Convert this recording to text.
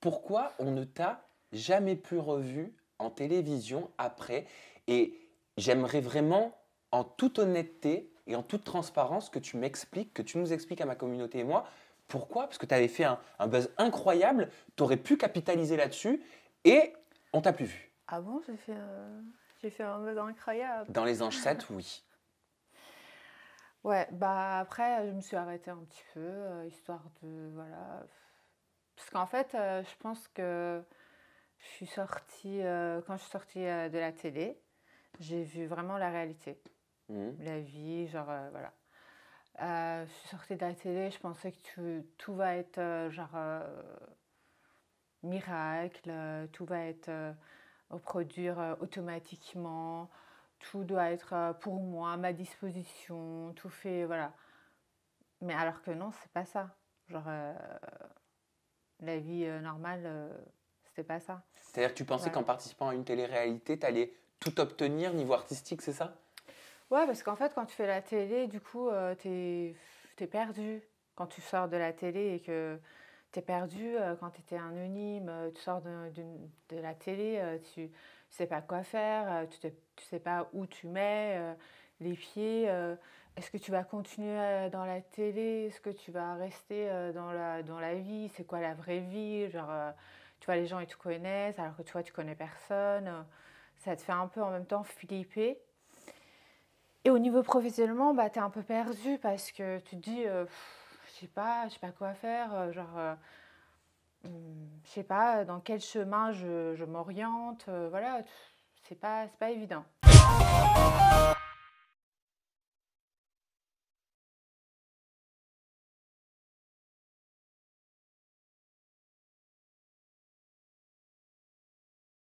pourquoi on ne t'a jamais plus revu en télévision après Et j'aimerais vraiment, en toute honnêteté et en toute transparence, que tu m'expliques, que tu nous expliques à ma communauté et moi, pourquoi Parce que tu avais fait un, buzz incroyable, tu aurais pu capitaliser là-dessus et on t'a plus vu. Ah bon J'ai fait, euh, un buzz incroyable. Dans les anges 7, oui. Ouais, bah après, je me suis arrêtée un petit peu, euh, histoire de. Voilà parce qu'en fait, euh, je pense que je suis sortie, euh, quand je suis sortie euh, de la télé, j'ai vu vraiment la réalité, mhm. la vie, genre voilà. je suis sortie de la télé, je pensais que tout va être genre miracle, tout va être produire automatiquement, tout doit être pour moi, à ma disposition, tout fait, voilà. Mais alors que non, c'est pas ça. Genre, la vie euh, normale, euh, c'était pas ça. C'est-à-dire que tu pensais qu'en participant à une télé-réalité, tu allais tout obtenir niveau artistique, c'est ça Ouais, parce qu'en fait, quand tu fais la télé, du coup, tu euh, t'es es perdu. Quand tu sors de la télé et que t'es perdu, quand quand étais anonyme, tu sors de, la télé, tu, ne sais pas quoi faire, tu, ne tu sais pas où tu mets les pieds. Euh, est-ce que tu vas continuer euh, dans la télé Est-ce que tu vas rester euh, dans, la, dans la vie C'est quoi la vraie vie Genre, tu vois, les gens, ils te connaissent, alors que toi tu connais personne. Ça te fait un peu en même temps flipper. Et au niveau professionnellement, bah, tu es un peu perdu parce que tu te dis, je sais pas, je sais pas quoi faire. genre, hmm, je sais pas dans quel chemin je, m'oriente. voilà, c'est pas, pas évident.